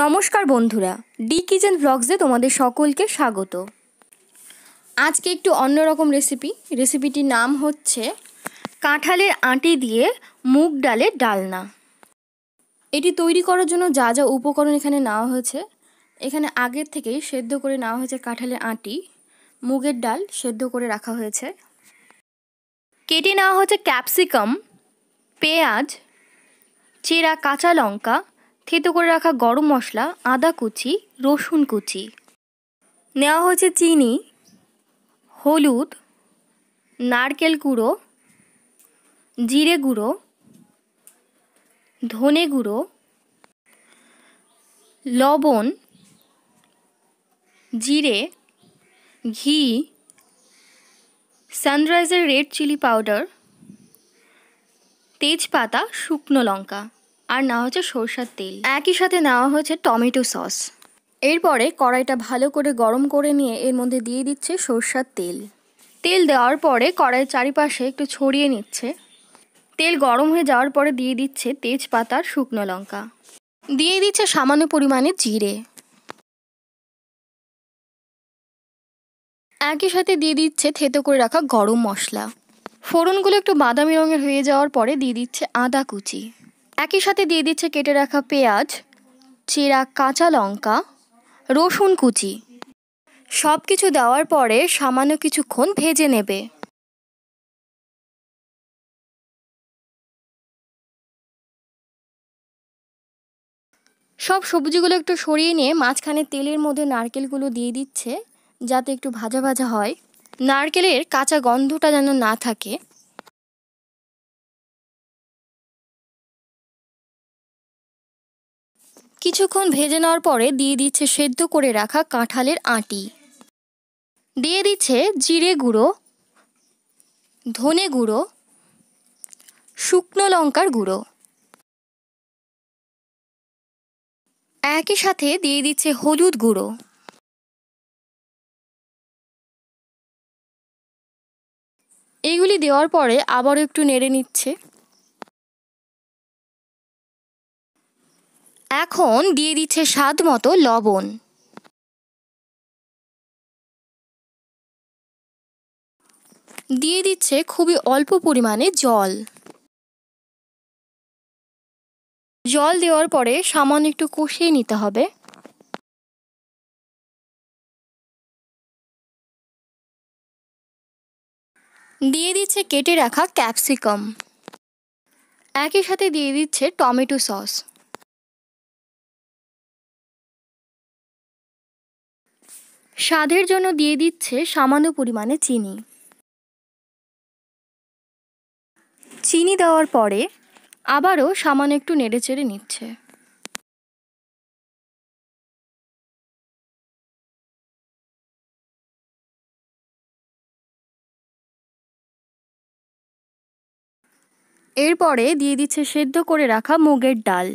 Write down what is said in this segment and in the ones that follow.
নমস্কার বন্ধুরা D kitchen ব্লগসে তোমাদের সকলকে স্বাগত আজকে একটু অন্যরকম রেসিপি রেসিপিটির নাম হচ্ছে কাঁঠালের আঁটি দিয়ে মুগ ডালের ডালনা এটি তৈরি করার জন্য যা যা উপকরণ এখানে নেওয়া হয়েছে এখানে আগের থেকেই সেদ্ধ করে নেওয়া হয়েছে কাঁঠালের আঁটি মুগের ডাল সেদ্ধ করে রাখা হয়েছে কেটে নেওয়া হয়েছে ক্যাপসিকাম পেঁয়াজ চেরা কাঁচা লঙ্কা থেতো করে রাখা গরম মশলা আদা কুচি রসুন কুচি নেওয়া হয়েছে চিনি হলুদ নারকেল গুঁড়ো জিরে গুঁড়ো ধনে গুঁড়ো লবণ জিরে ঘি সানরাইজার রেড চিলি পাউডার তেজপাতা শুকনো লঙ্কা আর নেওয়া হচ্ছে সরষার তেল একই সাথে নেওয়া হয়েছে টমেটো সস এরপরে কড়াইটা ভালো করে গরম করে নিয়ে এর মধ্যে দিয়ে দিচ্ছে সরষার তেল তেল দেওয়ার পরে কড়াইয়ের চারিপাশে একটু ছড়িয়ে নিচ্ছে তেল গরম হয়ে যাওয়ার পরে দিয়ে দিচ্ছে তেজপাতার শুকনো লঙ্কা দিয়ে দিচ্ছে সামান্য পরিমাণে জিরে একই সাথে দিয়ে দিচ্ছে থেতো করে রাখা গরম মশলা ফোড়নগুলো একটু বাদামি রঙের হয়ে যাওয়ার পরে দিয়ে দিচ্ছে আদা কুচি একই সাথে দিয়ে দিচ্ছে কেটে রাখা পেঁয়াজ চিরা কাঁচা লঙ্কা রসুন কুচি সব কিছু দেওয়ার পরে সামান্য কিছুক্ষণ ভেজে নেবে সব সবজিগুলো একটু সরিয়ে নিয়ে মাঝখানে তেলের মধ্যে নারকেলগুলো দিয়ে দিচ্ছে যাতে একটু ভাজা ভাজা হয় নারকেলের কাঁচা গন্ধটা যেন না থাকে কিছুক্ষণ ভেজে নেওয়ার পরে দিয়ে দিচ্ছে সেদ্ধ করে রাখা কাঁঠালের আটি দিয়ে দিচ্ছে জিরে গুঁড়ো ধনে গুঁড়ো শুকনো লঙ্কার গুঁড়ো একই সাথে দিয়ে দিচ্ছে হলুদ গুঁড়ো এগুলি দেওয়ার পরে আবারও একটু নেড়ে নিচ্ছে এখন দিয়ে দিচ্ছে স্বাদ মতো লবণ দিয়ে দিচ্ছে খুবই অল্প পরিমাণে জল জল দেওয়ার পরে সামান্য একটু কষিয়ে নিতে হবে দিয়ে দিচ্ছে কেটে রাখা ক্যাপসিকাম একই সাথে দিয়ে দিচ্ছে টমেটো সস স্বাদের জন্য দিয়ে দিচ্ছে সামান্য পরিমাণে চিনি চিনি দেওয়ার পরে আবারও সামান্য একটু নেড়েচেড়ে নিচ্ছে এরপরে দিয়ে দিচ্ছে সেদ্ধ করে রাখা মুগের ডাল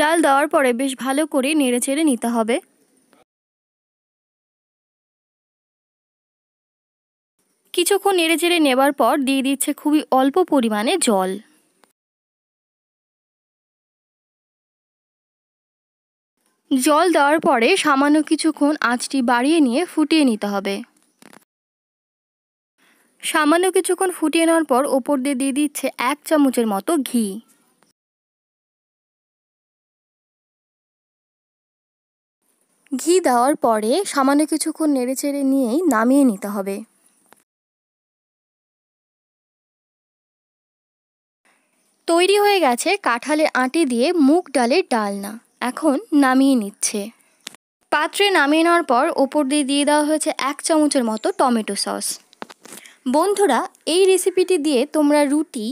ডাল দেওয়ার পরে বেশ ভালো করে নেড়ে চেড়ে নিতে হবে কিছুক্ষণ নেড়ে চেড়ে নেবার পর দিয়ে দিচ্ছে খুবই অল্প পরিমাণে জল জল দেওয়ার পরে সামান্য কিছুক্ষণ আঁচটি বাড়িয়ে নিয়ে ফুটিয়ে নিতে হবে সামান্য কিছুক্ষণ ফুটিয়ে নেওয়ার পর ওপর দিয়ে দিয়ে দিচ্ছে এক চামচের মতো ঘি ঘি দেওয়ার পরে সামান্য কিছুক্ষণ নেড়ে চেড়ে নিয়েই নামিয়ে নিতে হবে তৈরি হয়ে গেছে কাঁঠালের আঁটি দিয়ে মুগ ডালের ডালনা এখন নামিয়ে নিচ্ছে পাত্রে নামিয়ে নেওয়ার পর ওপর দিয়ে দিয়ে দেওয়া হয়েছে এক চামচের মতো টমেটো সস বন্ধুরা এই রেসিপিটি দিয়ে তোমরা রুটি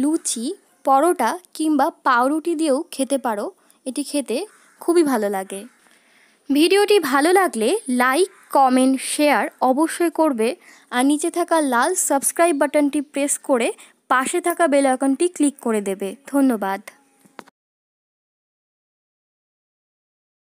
লুচি পরোটা কিংবা পাউরুটি দিয়েও খেতে পারো এটি খেতে খুবই ভালো লাগে ভিডিওটি ভালো লাগলে লাইক কমেন্ট শেয়ার অবশ্যই করবে আর নিচে থাকা লাল সাবস্ক্রাইব বাটনটি প্রেস করে পাশে থাকা বেল আইকনটি ক্লিক করে দেবে ধন্যবাদ